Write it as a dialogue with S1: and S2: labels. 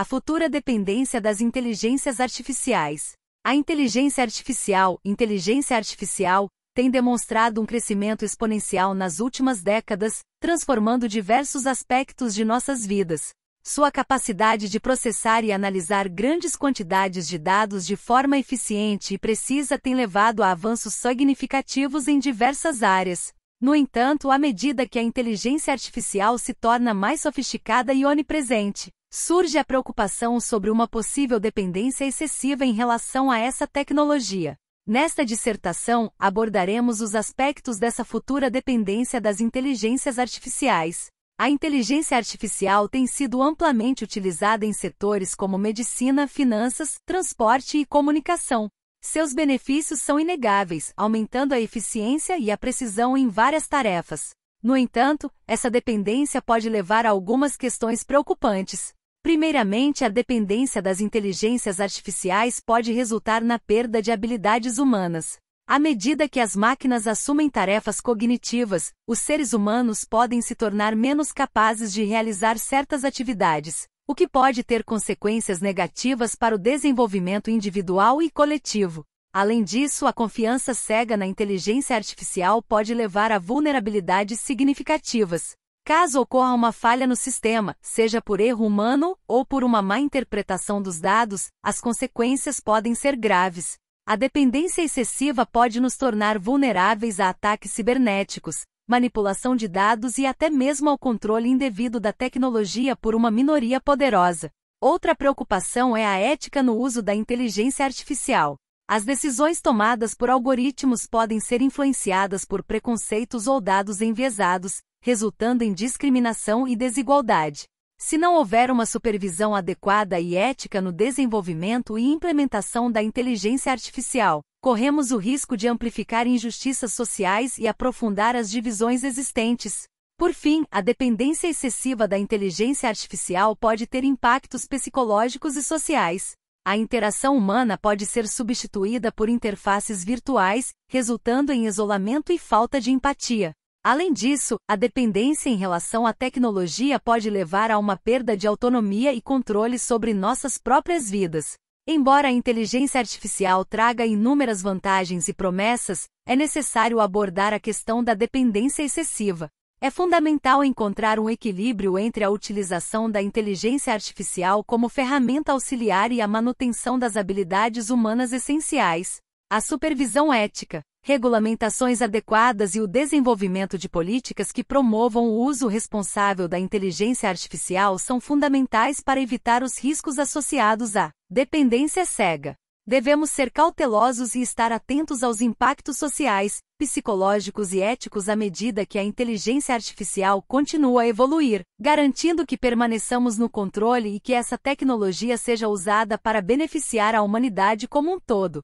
S1: a futura dependência das inteligências artificiais. A inteligência artificial, inteligência artificial, tem demonstrado um crescimento exponencial nas últimas décadas, transformando diversos aspectos de nossas vidas. Sua capacidade de processar e analisar grandes quantidades de dados de forma eficiente e precisa tem levado a avanços significativos em diversas áreas. No entanto, à medida que a inteligência artificial se torna mais sofisticada e onipresente, surge a preocupação sobre uma possível dependência excessiva em relação a essa tecnologia. Nesta dissertação, abordaremos os aspectos dessa futura dependência das inteligências artificiais. A inteligência artificial tem sido amplamente utilizada em setores como medicina, finanças, transporte e comunicação. Seus benefícios são inegáveis, aumentando a eficiência e a precisão em várias tarefas. No entanto, essa dependência pode levar a algumas questões preocupantes, Primeiramente, a dependência das inteligências artificiais pode resultar na perda de habilidades humanas. À medida que as máquinas assumem tarefas cognitivas, os seres humanos podem se tornar menos capazes de realizar certas atividades, o que pode ter consequências negativas para o desenvolvimento individual e coletivo. Além disso, a confiança cega na inteligência artificial pode levar a vulnerabilidades significativas, Caso ocorra uma falha no sistema, seja por erro humano ou por uma má interpretação dos dados, as consequências podem ser graves. A dependência excessiva pode nos tornar vulneráveis a ataques cibernéticos, manipulação de dados e até mesmo ao controle indevido da tecnologia por uma minoria poderosa. Outra preocupação é a ética no uso da inteligência artificial. As decisões tomadas por algoritmos podem ser influenciadas por preconceitos ou dados enviesados, resultando em discriminação e desigualdade. Se não houver uma supervisão adequada e ética no desenvolvimento e implementação da inteligência artificial, corremos o risco de amplificar injustiças sociais e aprofundar as divisões existentes. Por fim, a dependência excessiva da inteligência artificial pode ter impactos psicológicos e sociais a interação humana pode ser substituída por interfaces virtuais, resultando em isolamento e falta de empatia. Além disso, a dependência em relação à tecnologia pode levar a uma perda de autonomia e controle sobre nossas próprias vidas. Embora a inteligência artificial traga inúmeras vantagens e promessas, é necessário abordar a questão da dependência excessiva. É fundamental encontrar um equilíbrio entre a utilização da inteligência artificial como ferramenta auxiliar e a manutenção das habilidades humanas essenciais, a supervisão ética, regulamentações adequadas e o desenvolvimento de políticas que promovam o uso responsável da inteligência artificial são fundamentais para evitar os riscos associados à dependência cega. Devemos ser cautelosos e estar atentos aos impactos sociais, psicológicos e éticos à medida que a inteligência artificial continua a evoluir, garantindo que permaneçamos no controle e que essa tecnologia seja usada para beneficiar a humanidade como um todo.